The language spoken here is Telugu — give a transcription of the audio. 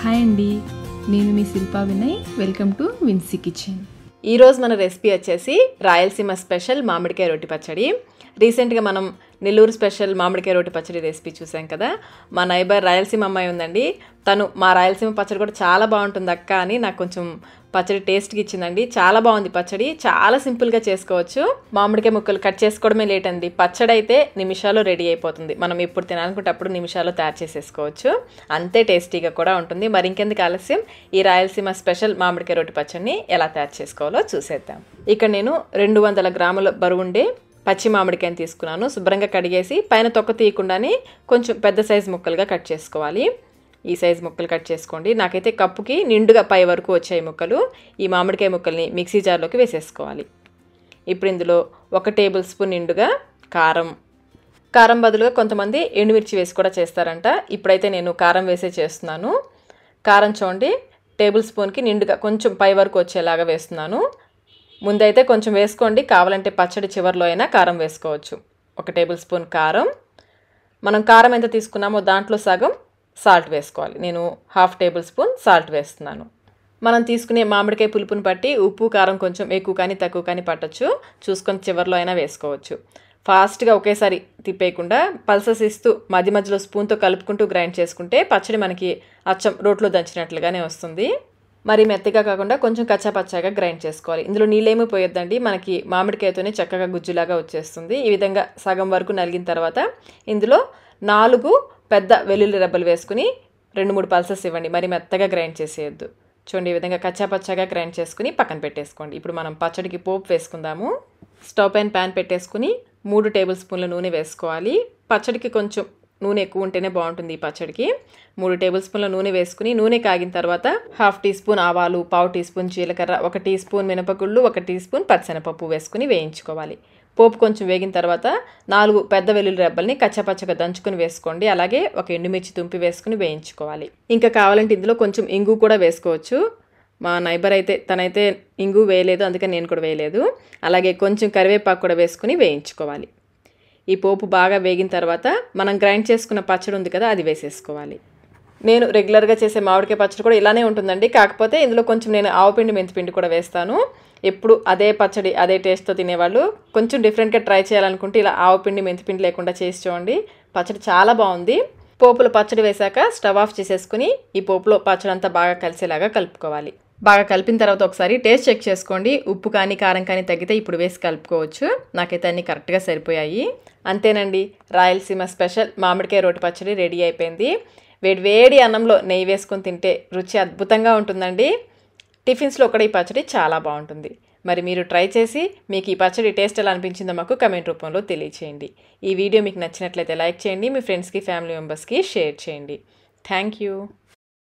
హాయ్ అండి నేను మీ Shilpa Vinay welcome to Vinsy kitchen ఈరోజు మన రెసిపీ వచ్చేసి రాయలసీమ స్పెషల్ మామిడికాయ రొట్టి పచ్చడి రీసెంట్గా మనం నెల్లూరు స్పెషల్ మామిడికాయ రోటి పచ్చడి రెసిపీ చూసాం కదా మా నైబర్ రాయలసీమ అమ్మాయి ఉందండి తను మా రాయలసీమ పచ్చడి కూడా చాలా బాగుంటుంది అక్క అని నాకు కొంచెం పచ్చడి టేస్ట్కి ఇచ్చిందండి చాలా బాగుంది పచ్చడి చాలా సింపుల్గా చేసుకోవచ్చు మామిడికాయ ముక్కలు కట్ చేసుకోవడమే లేట్ అండి పచ్చడి అయితే నిమిషాలు రెడీ అయిపోతుంది మనం ఎప్పుడు తినాలనుకుంటప్పుడు నిమిషాలు తయారు చేసేసుకోవచ్చు అంతే టేస్టీగా కూడా ఉంటుంది మరి ఇంకెందుకు ఆలస్యం ఈ రాయలసీమ స్పెషల్ మామిడికాయ రోటి పచ్చడిని ఎలా తయారు చేసుకోవాలో చూసేద్దాం ఇక్కడ నేను రెండు వందల గ్రాముల బరువుండే పచ్చి మామిడికాయని తీసుకున్నాను శుభ్రంగా కడిగేసి పైన తొక్క తీయకుండానే కొంచెం పెద్ద సైజు ముక్కలుగా కట్ చేసుకోవాలి ఈ సైజ్ ముక్కలు కట్ చేసుకోండి నాకైతే కప్పుకి నిండుగా పై వరకు వచ్చాయి ముక్కలు ఈ మామిడికాయ ముక్కల్ని మిక్సీ జార్లోకి వేసేసుకోవాలి ఇప్పుడు ఇందులో ఒక టేబుల్ స్పూన్ నిండుగా కారం కారం బదులుగా కొంతమంది ఎండుమిర్చి వేసి కూడా చేస్తారంట ఇప్పుడైతే నేను కారం వేసే చేస్తున్నాను కారం చూడండి టేబుల్ స్పూన్కి నిండుగా కొంచెం పై వరకు వచ్చేలాగా వేస్తున్నాను ముందైతే కొంచెం వేసుకోండి కావాలంటే పచ్చడి చివరిలో అయినా కారం వేసుకోవచ్చు ఒక టేబుల్ స్పూన్ కారం మనం కారం ఎంత తీసుకున్నామో దాంట్లో సగం సాల్ట్ వేసుకోవాలి నేను హాఫ్ టేబుల్ స్పూన్ సాల్ట్ వేస్తున్నాను మనం తీసుకునే మామిడికాయ పులుపుని బట్టి ఉప్పు కారం కొంచెం ఎక్కువ కానీ తక్కువ కానీ పట్టచ్చు చూసుకొని చివరిలో అయినా వేసుకోవచ్చు ఫాస్ట్గా ఒకేసారి తిప్పేయకుండా పల్సస్ ఇస్తూ మధ్య మధ్యలో స్పూన్తో కలుపుకుంటూ గ్రైండ్ చేసుకుంటే పచ్చడి మనకి అచ్చం రోట్లో దంచినట్లుగానే వస్తుంది మరి మెత్తగా కాకుండా కొంచెం కచ్చాపచ్చాగా గ్రైండ్ చేసుకోవాలి ఇందులో నీళ్ళేమీ పోయొద్దండి మనకి మామిడికాయతోనే చక్కగా గుజ్జులాగా వచ్చేస్తుంది ఈ విధంగా సగం వరకు నలిగిన తర్వాత ఇందులో నాలుగు పెద్ద వెల్లుల్లి రెబ్బలు వేసుకుని రెండు మూడు పల్సెస్ ఇవ్వండి మరి మెత్తగా గ్రైండ్ చేసేయద్దు చూడండి ఈ విధంగా కచ్చాపచ్చాగా గ్రైండ్ చేసుకుని పక్కన పెట్టేసుకోండి ఇప్పుడు మనం పచ్చడికి పోపు వేసుకుందాము స్టవ్ పైన ప్యాన్ పెట్టేసుకుని మూడు టేబుల్ స్పూన్ల నూనె వేసుకోవాలి పచ్చడికి కొంచెం నూనె ఎక్కువ ఉంటేనే బాగుంటుంది ఈ పచ్చడికి మూడు టేబుల్ స్పూన్ల నూనె వేసుకుని నూనె కాగిన తర్వాత హాఫ్ టీ స్పూన్ ఆవాలు పావు టీ స్పూన్ జీలకర్ర ఒక టీ స్పూన్ మినపగుళ్ళు ఒక టీ స్పూన్ పచ్చనపప్పు వేసుకుని వేయించుకోవాలి పోపు కొంచెం వేగిన తర్వాత నాలుగు పెద్ద వెల్లుల్లి రెబ్బల్ని కచ్చపచ్చగా దంచుకుని వేసుకోండి అలాగే ఒక ఎండుమిర్చి తుంపి వేసుకుని వేయించుకోవాలి ఇంకా కావాలంటే ఇందులో కొంచెం ఇంగు కూడా వేసుకోవచ్చు మా నైబర్ అయితే తనైతే ఇంగు వేయలేదు అందుకని నేను కూడా వేయలేదు అలాగే కొంచెం కరివేపాకు కూడా వేసుకుని వేయించుకోవాలి ఈ పోపు బాగా వేగిన తర్వాత మనం గ్రైండ్ చేసుకున్న పచ్చడి ఉంది కదా అది వేసేసుకోవాలి నేను రెగ్యులర్గా చేసే మామిడికాయ పచ్చడి కూడా ఇలానే ఉంటుందండి కాకపోతే ఇందులో కొంచెం నేను ఆవుపిండి మెంతిపిండి కూడా వేస్తాను ఎప్పుడు అదే పచ్చడి అదే టేస్ట్తో తినేవాళ్ళు కొంచెం డిఫరెంట్గా ట్రై చేయాలనుకుంటే ఇలా ఆవుపిండి మెంతిపిండి లేకుండా చేసి చూడండి పచ్చడి చాలా బాగుంది పోపులో పచ్చడి వేశాక స్టవ్ ఆఫ్ చేసేసుకుని ఈ పోపులో పచ్చడి అంతా బాగా కలిసేలాగా కలుపుకోవాలి బాగా కలిపిన తర్వాత ఒకసారి టేస్ట్ చెక్ చేసుకోండి ఉప్పు కానీ కారం కానీ తగ్గితే ఇప్పుడు వేసి కలుపుకోవచ్చు నాకైతే అన్నీ కరెక్ట్గా సరిపోయాయి అంతేనండి రాయలసీమ స్పెషల్ మామిడికాయ రోటి పచ్చడి రెడీ అయిపోయింది వేడి వేడి అన్నంలో నెయ్యి వేసుకొని తింటే రుచి అద్భుతంగా ఉంటుందండి టిఫిన్స్లో కూడా ఈ పచ్చడి చాలా బాగుంటుంది మరి మీరు ట్రై చేసి మీకు ఈ పచ్చడి టేస్ట్ ఎలా అనిపించిందో మాకు కమెంట్ రూపంలో తెలియచేయండి ఈ వీడియో మీకు నచ్చినట్లయితే లైక్ చేయండి మీ ఫ్రెండ్స్కి ఫ్యామిలీ మెంబర్స్కి షేర్ చేయండి థ్యాంక్ యూ